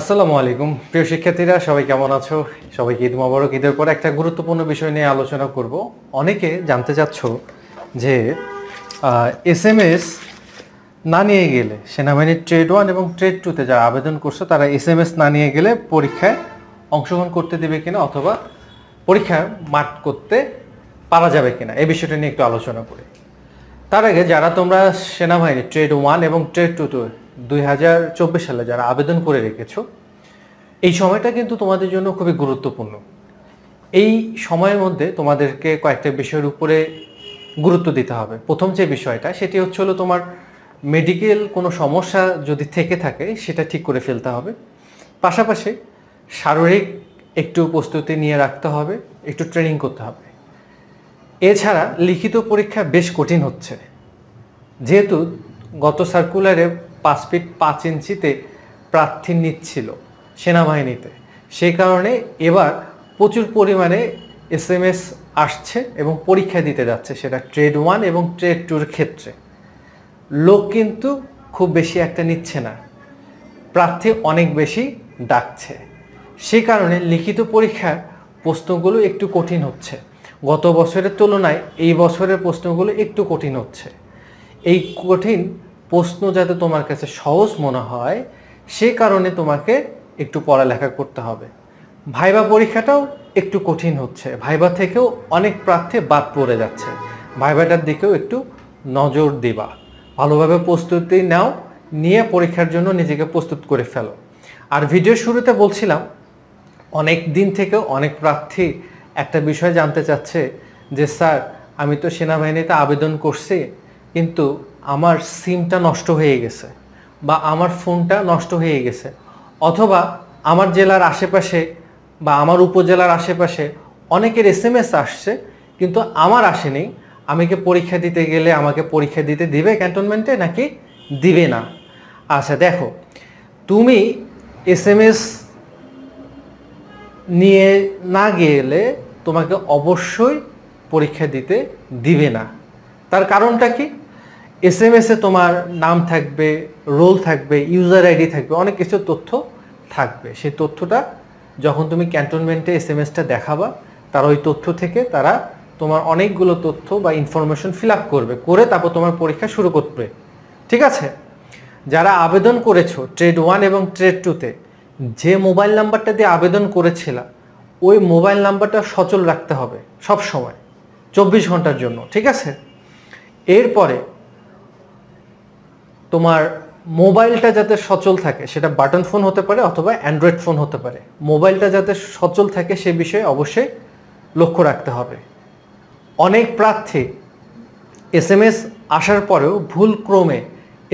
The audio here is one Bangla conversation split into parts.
আসসালামু আলাইকুম প্রিয় শিক্ষার্থীরা সবাই কেমন আছো সবাইকে ঈদ মোবারক ঈদের পর একটা গুরুত্বপূর্ণ বিষয় নিয়ে আলোচনা করব অনেকে জানতে চাচ্ছ যে এস এম এস না নিয়ে গেলে সেনাবাহিনীর ট্রেড ওয়ান এবং ট্রেড টুতে যারা আবেদন করছো তারা এস এম এস না নিয়ে গেলে পরীক্ষায় অংশগ্রহণ করতে দেবে কিনা অথবা পরীক্ষা মাঠ করতে পারা যাবে কিনা এই বিষয়টা নিয়ে একটু আলোচনা করি তার আগে যারা তোমরা সেনাবাহিনী ট্রেড ওয়ান এবং ট্রেড টুতে দুই সালে যারা আবেদন করে রেখেছো এই সময়টা কিন্তু তোমাদের জন্য খুবই গুরুত্বপূর্ণ এই সময়ের মধ্যে তোমাদেরকে কয়েকটা বিষয়ের উপরে গুরুত্ব দিতে হবে প্রথম যে বিষয়টা সেটি হচ্ছে হলো তোমার মেডিকেল কোনো সমস্যা যদি থেকে থাকে সেটা ঠিক করে ফেলতে হবে পাশাপাশি শারীরিক একটু প্রস্তুতি নিয়ে রাখতে হবে একটু ট্রেনিং করতে হবে এছাড়া লিখিত পরীক্ষা বেশ কঠিন হচ্ছে যেহেতু গত সার্কুলারে পাঁচ ফিট পাঁচ ইঞ্চিতে প্রার্থী নিচ্ছিল সেনাবাহিনীতে সে কারণে এবার প্রচুর পরিমাণে এস এম এস আসছে এবং পরীক্ষা দিতে যাচ্ছে সেটা ট্রেড ওয়ান এবং ট্রেড টুর ক্ষেত্রে লোক কিন্তু খুব বেশি একটা নিচ্ছে না প্রার্থী অনেক বেশি ডাকছে সে কারণে লিখিত পরীক্ষার প্রশ্নগুলো একটু কঠিন হচ্ছে গত বছরের তুলনায় এই বছরের প্রশ্নগুলো একটু কঠিন হচ্ছে এই কঠিন প্রশ্ন যাতে তোমার কাছে সহজ মনে হয় সে কারণে তোমাকে একটু পড়ালেখা করতে হবে ভাইবা পরীক্ষাটাও একটু কঠিন হচ্ছে ভাইবা থেকেও অনেক প্রার্থী বাদ পড়ে যাচ্ছে ভাইবাটার দিকেও একটু নজর দিবা ভালোভাবে প্রস্তুতি নাও নিয়ে পরীক্ষার জন্য নিজেকে প্রস্তুত করে ফেলো আর ভিডিও শুরুতে বলছিলাম অনেক দিন থেকে অনেক প্রার্থী একটা বিষয় জানতে চাচ্ছে যে স্যার আমি তো সেনাবাহিনীতে আবেদন করছি কিন্তু আমার সিমটা নষ্ট হয়ে গেছে বা আমার ফোনটা নষ্ট হয়ে গেছে অথবা আমার জেলার আশেপাশে বা আমার উপজেলার আশেপাশে অনেকের এস এম এস আসছে কিন্তু আমার আসেনি আমি কি পরীক্ষা দিতে গেলে আমাকে পরীক্ষা দিতে দিবে ক্যান্টনমেন্টে নাকি দিবে না আচ্ছা দেখো তুমি এস এম এস নিয়ে না গেলে তোমাকে অবশ্যই পরীক্ষা দিতে দিবে না তার কারণটা কি এস এম এসে তোমার নাম থাকবে রোল থাকবে ইউজার আইডি থাকবে অনেক কিছু তথ্য থাকবে সেই তথ্যটা যখন তুমি ক্যান্টনমেন্টে এস এম এসটা দেখাবা তারা ওই তথ্য থেকে তারা তোমার অনেকগুলো তথ্য বা ইনফরমেশন ফিল আপ করবে করে তারপর তোমার পরীক্ষা শুরু করবে ঠিক আছে যারা আবেদন করেছো ট্রেড ওয়ান এবং ট্রেড টুতে যে মোবাইল নাম্বারটা দিয়ে আবেদন করেছিলাম ওই মোবাইল নাম্বারটা সচল রাখতে হবে সব সময় চব্বিশ ঘন্টার জন্য ঠিক আছে এরপরে তোমার মোবাইলটা যাতে সচল থাকে সেটা বাটন ফোন হতে পারে অথবা অ্যান্ড্রয়েড ফোন হতে পারে মোবাইলটা যাতে সচল থাকে সে বিষয়ে অবশ্যই লক্ষ্য রাখতে হবে অনেক প্রার্থী এস এম এস আসার পরেও ভুল ক্রমে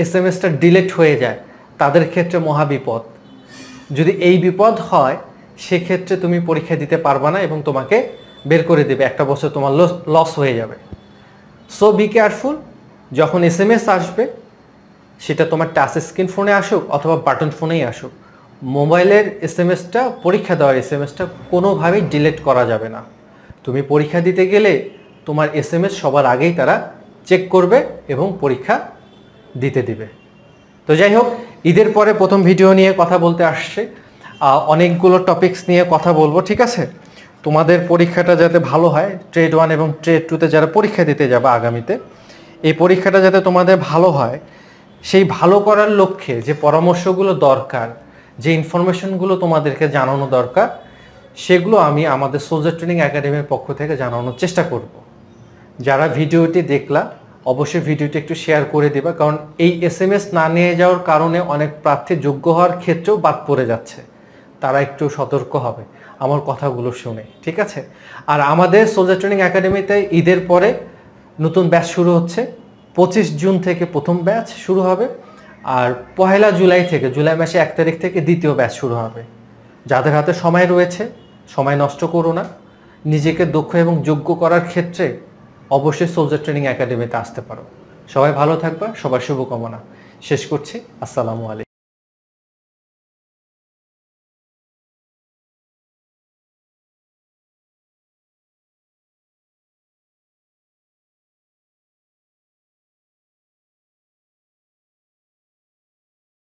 এস এম এসটা ডিলেট হয়ে যায় তাদের ক্ষেত্রে মহাবিপদ যদি এই বিপদ হয় সেক্ষেত্রে তুমি পরীক্ষা দিতে পারবা না এবং তোমাকে বের করে দেবে একটা বছর তোমার লস হয়ে যাবে সো বি কেয়ারফুল যখন এস এম এস আসবে সেটা তোমার টাচ স্ক্রিন ফোনে আসুক অথবা বাটন ফোনেই আসুক মোবাইলের এস এম এসটা পরীক্ষা দেওয়ার এস এম এসটা কোনোভাবেই ডিলেট করা যাবে না তুমি পরীক্ষা দিতে গেলে তোমার এস এম এস সবার আগেই তারা চেক করবে এবং পরীক্ষা দিতে দিবে তো যাই হোক ঈদের পরে প্রথম ভিডিও নিয়ে কথা বলতে আসছে অনেকগুলো টপিকস নিয়ে কথা বলবো ঠিক আছে তোমাদের পরীক্ষাটা যাতে ভালো হয় ট্রেড ওয়ান এবং ট্রেড টুতে যারা পরীক্ষা দিতে যাবে আগামীতে এই পরীক্ষাটা যাতে তোমাদের ভালো হয় সেই ভালো করার লক্ষ্যে যে পরামর্শগুলো দরকার যে ইনফরমেশনগুলো তোমাদেরকে জানানো দরকার সেগুলো আমি আমাদের সোলজার ট্রেনিং একাডেমির পক্ষ থেকে জানানোর চেষ্টা করব। যারা ভিডিওটি দেখলা অবশ্যই ভিডিওটি একটু শেয়ার করে দেবা কারণ এই এস এম এস না নিয়ে যাওয়ার কারণে অনেক প্রার্থী যোগ্য হওয়ার ক্ষেত্রেও বাদ পড়ে যাচ্ছে তারা একটু সতর্ক হবে আমার কথাগুলো শুনে ঠিক আছে আর আমাদের সোলজার ট্রেনিং একাডেমিতে ঈদের পরে নতুন ব্যাচ শুরু হচ্ছে পঁচিশ জুন থেকে প্রথম ব্যাচ শুরু হবে আর পহেলা জুলাই থেকে জুলাই মাসে এক তারিখ থেকে দ্বিতীয় ব্যাচ শুরু হবে যাদের হাতে সময় রয়েছে সময় নষ্ট করো না নিজেকে দক্ষ এবং যোগ্য করার ক্ষেত্রে অবশ্যই সোলজার ট্রেনিং একাডেমিতে আসতে পারো সবাই ভালো থাকবা সবার শুভকামনা শেষ করছি আসসালামু আলাইকুম